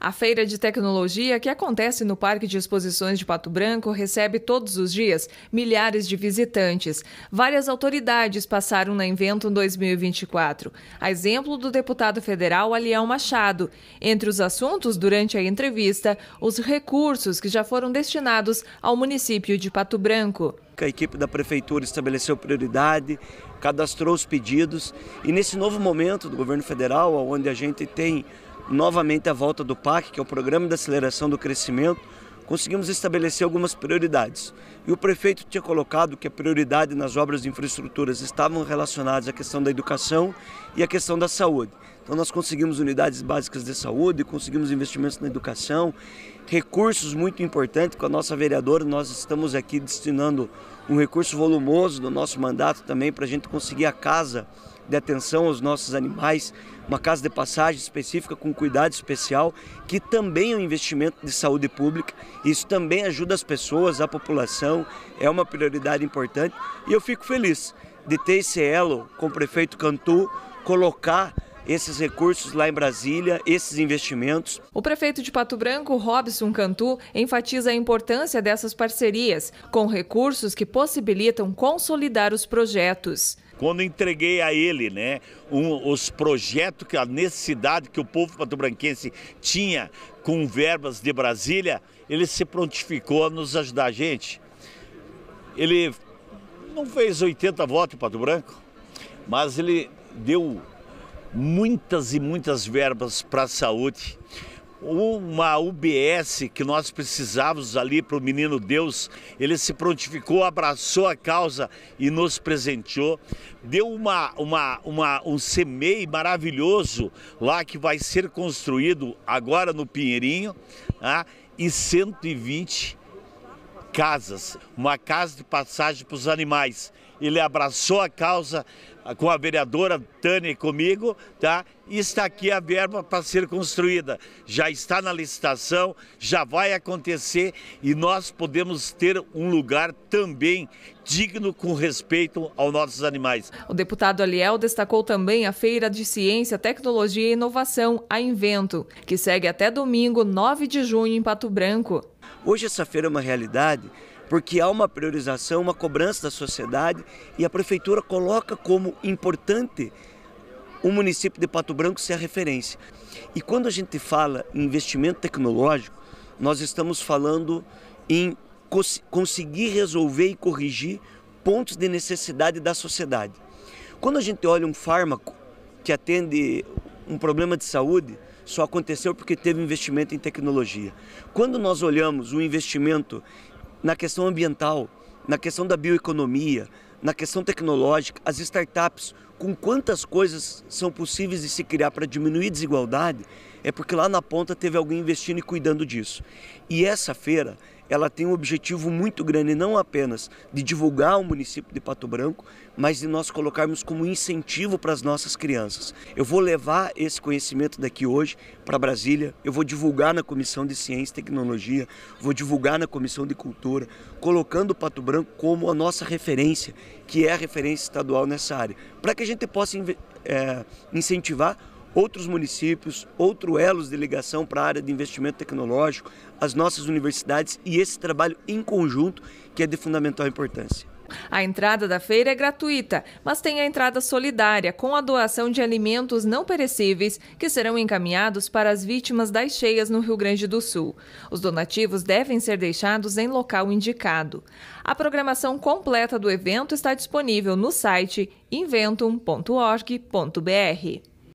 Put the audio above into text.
A feira de tecnologia que acontece no Parque de Exposições de Pato Branco recebe todos os dias milhares de visitantes. Várias autoridades passaram na Invento 2024, a exemplo do deputado federal Alião Machado. Entre os assuntos durante a entrevista, os recursos que já foram destinados ao município de Pato Branco. A equipe da prefeitura estabeleceu prioridade, cadastrou os pedidos e nesse novo momento do governo federal, onde a gente tem novamente a volta do PAC, que é o Programa de Aceleração do Crescimento, conseguimos estabelecer algumas prioridades. E o prefeito tinha colocado que a prioridade nas obras de infraestruturas estavam relacionadas à questão da educação e à questão da saúde. Então nós conseguimos unidades básicas de saúde, conseguimos investimentos na educação, recursos muito importantes com a nossa vereadora, nós estamos aqui destinando um recurso volumoso do nosso mandato também para a gente conseguir a casa de atenção aos nossos animais, uma casa de passagem específica com cuidado especial, que também é um investimento de saúde pública. Isso também ajuda as pessoas, a população, é uma prioridade importante. E eu fico feliz de ter esse elo com o prefeito Cantu, colocar esses recursos lá em Brasília, esses investimentos. O prefeito de Pato Branco, Robson Cantu, enfatiza a importância dessas parcerias, com recursos que possibilitam consolidar os projetos quando entreguei a ele né, um, os projetos, que a necessidade que o povo patobranquense tinha com verbas de Brasília, ele se prontificou a nos ajudar a gente. Ele não fez 80 votos em Pato Branco, mas ele deu muitas e muitas verbas para a saúde uma UBS que nós precisávamos ali para o menino Deus. Ele se prontificou, abraçou a causa e nos presenteou. Deu uma, uma, uma, um semei maravilhoso lá que vai ser construído agora no Pinheirinho. Tá? E 120 casas, uma casa de passagem para os animais. Ele abraçou a causa com a vereadora Tânia e comigo, tá? E está aqui a verba para ser construída. Já está na licitação, já vai acontecer e nós podemos ter um lugar também digno com respeito aos nossos animais. O deputado Aliel destacou também a Feira de Ciência, Tecnologia e Inovação, a Invento, que segue até domingo, 9 de junho, em Pato Branco. Hoje essa feira é uma realidade porque há uma priorização, uma cobrança da sociedade e a prefeitura coloca como importante o município de Pato Branco ser a referência. E quando a gente fala em investimento tecnológico, nós estamos falando em cons conseguir resolver e corrigir pontos de necessidade da sociedade. Quando a gente olha um fármaco que atende um problema de saúde, só aconteceu porque teve investimento em tecnologia. Quando nós olhamos o investimento na questão ambiental, na questão da bioeconomia, na questão tecnológica, as startups, com quantas coisas são possíveis de se criar para diminuir desigualdade, é porque lá na ponta teve alguém investindo e cuidando disso. E essa feira ela tem um objetivo muito grande, não apenas de divulgar o município de Pato Branco, mas de nós colocarmos como incentivo para as nossas crianças. Eu vou levar esse conhecimento daqui hoje para Brasília, eu vou divulgar na Comissão de Ciência e Tecnologia, vou divulgar na Comissão de Cultura, colocando o Pato Branco como a nossa referência, que é a referência estadual nessa área, para que a gente possa é, incentivar outros municípios, outros elos de ligação para a área de investimento tecnológico, as nossas universidades e esse trabalho em conjunto que é de fundamental importância. A entrada da feira é gratuita, mas tem a entrada solidária, com a doação de alimentos não perecíveis que serão encaminhados para as vítimas das cheias no Rio Grande do Sul. Os donativos devem ser deixados em local indicado. A programação completa do evento está disponível no site inventum.org.br.